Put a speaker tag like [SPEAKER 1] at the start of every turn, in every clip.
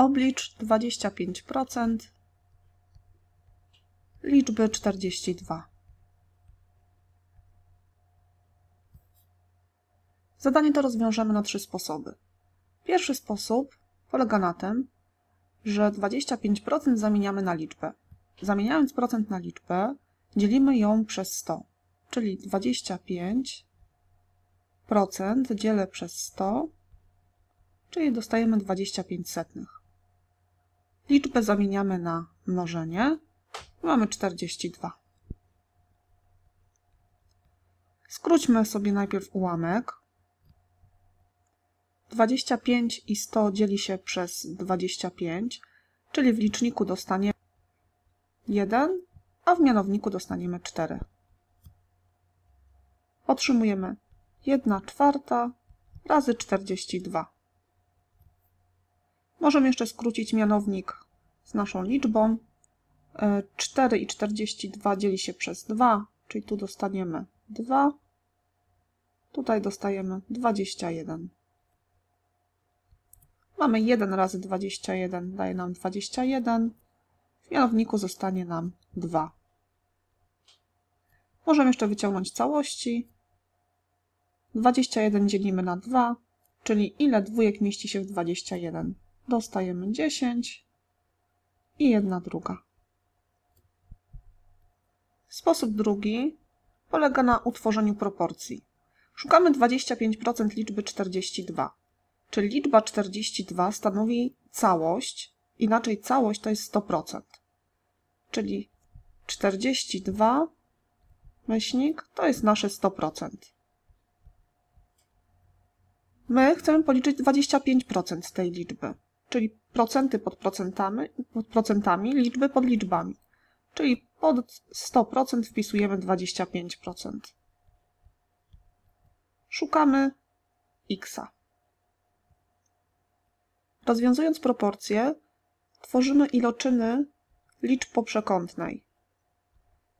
[SPEAKER 1] oblicz 25%, liczby 42. Zadanie to rozwiążemy na trzy sposoby. Pierwszy sposób polega na tym, że 25% zamieniamy na liczbę. Zamieniając procent na liczbę, dzielimy ją przez 100, czyli 25% dzielę przez 100, czyli dostajemy 25 setnych. Liczbę zamieniamy na mnożenie. Mamy 42. Skróćmy sobie najpierw ułamek. 25 i 100 dzieli się przez 25, czyli w liczniku dostaniemy 1, a w mianowniku dostaniemy 4. Otrzymujemy 1 czwarta razy 42. Możemy jeszcze skrócić mianownik z naszą liczbą. 4 e, i 42 dzieli się przez 2, czyli tu dostaniemy 2. Tutaj dostajemy 21. Mamy 1 razy 21, daje nam 21. W mianowniku zostanie nam 2. Możemy jeszcze wyciągnąć całości. 21 dzielimy na 2, czyli ile dwójek mieści się w 21? Dostajemy 10 i jedna druga. Sposób drugi polega na utworzeniu proporcji. Szukamy 25% liczby 42, czyli liczba 42 stanowi całość, inaczej całość to jest 100%, czyli 42 myślnik to jest nasze 100%. My chcemy policzyć 25% tej liczby, czyli procenty pod procentami, pod procentami, liczby pod liczbami. Czyli pod 100% wpisujemy 25%. Szukamy x. Rozwiązując proporcje, tworzymy iloczyny liczb poprzekątnej.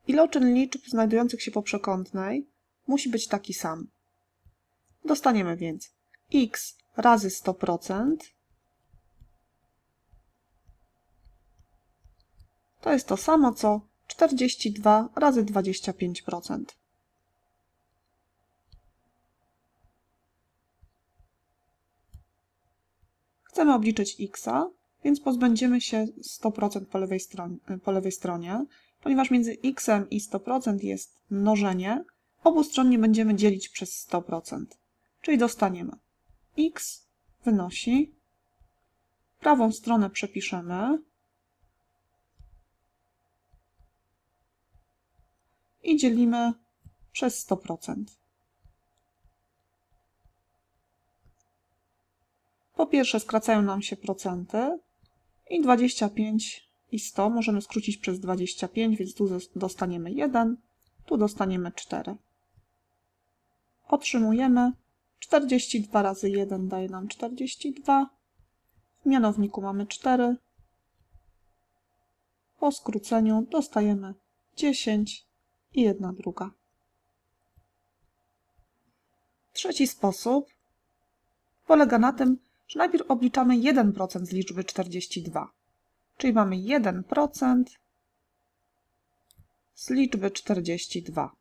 [SPEAKER 1] Iloczyn liczb znajdujących się poprzekątnej musi być taki sam. Dostaniemy więc x razy 100% To jest to samo co 42 razy 25%. Chcemy obliczyć x, więc pozbędziemy się 100% po lewej, stronie, po lewej stronie, ponieważ między x i 100% jest mnożenie, obustronnie będziemy dzielić przez 100%, czyli dostaniemy x wynosi, prawą stronę przepiszemy, i dzielimy przez 100%. Po pierwsze skracają nam się procenty i 25 i 100 możemy skrócić przez 25, więc tu dostaniemy 1, tu dostaniemy 4. Otrzymujemy 42 razy 1 daje nam 42. W mianowniku mamy 4. Po skróceniu dostajemy 10 i jedna druga. Trzeci sposób polega na tym, że najpierw obliczamy 1% z liczby 42, czyli mamy 1% z liczby 42.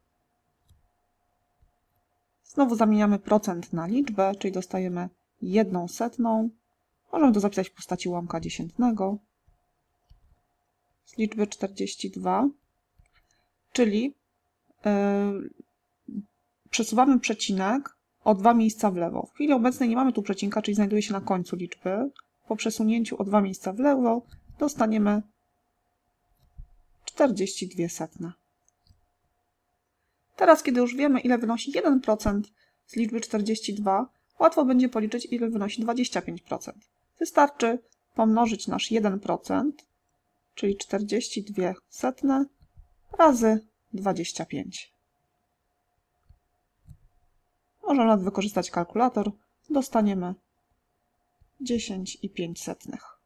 [SPEAKER 1] Znowu zamieniamy procent na liczbę, czyli dostajemy jedną setną. Możemy to zapisać w postaci łamka dziesiętnego z liczby 42 czyli e, przesuwamy przecinek o dwa miejsca w lewo. W chwili obecnej nie mamy tu przecinka, czyli znajduje się na końcu liczby. Po przesunięciu o dwa miejsca w lewo dostaniemy 42 setne. Teraz, kiedy już wiemy, ile wynosi 1% z liczby 42, łatwo będzie policzyć, ile wynosi 25%. Wystarczy pomnożyć nasz 1%, czyli 42 setne, razy 25. Możemy nawet wykorzystać kalkulator. Dostaniemy 10 i 5 setnych.